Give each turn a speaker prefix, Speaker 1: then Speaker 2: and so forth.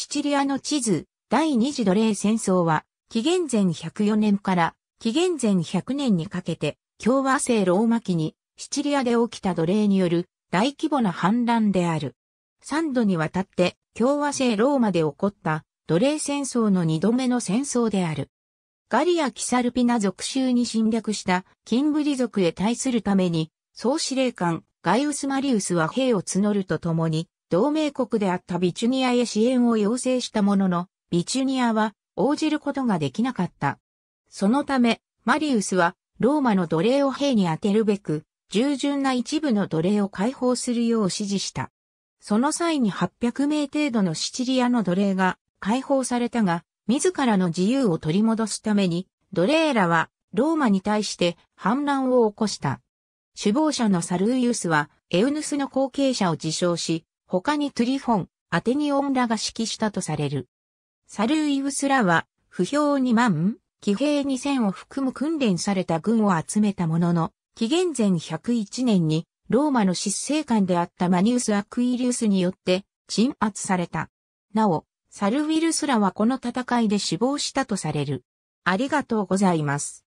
Speaker 1: シチリ
Speaker 2: アの地図、第二次奴隷戦争は、紀元前104年から紀元前100年にかけて、共和制ローマ期に、シチリアで起きた奴隷による大規模な反乱である。三度にわたって共和制ローマで起こった奴隷戦争の2度目の戦争である。ガリア・キサルピナ属州に侵略したキンブリ族へ対するために、総司令官ガイウス・マリウスは兵を募るとともに、同盟国であったビチュニアへ支援を要請したものの、ビチュニアは応じることができなかった。そのため、マリウスはローマの奴隷を兵に充てるべく、従順な一部の奴隷を解放するよう指示した。その際に800名程度のシチリアの奴隷が解放されたが、自らの自由を取り戻すために、奴隷らはローマに対して反乱を起こした。首謀者のサルーユスはエウヌスの後継者を自称し、他にトゥリフォン、アテニオンらが指揮したとされる。サルーイウスらは、不評2万、騎兵2000を含む訓練された軍を集めたものの、紀元前101年に、ローマの執政官であったマニウス・アクイリウスによって鎮圧された。なお、サルウィルスらはこの戦いで死亡したとされる。ありがとうございます。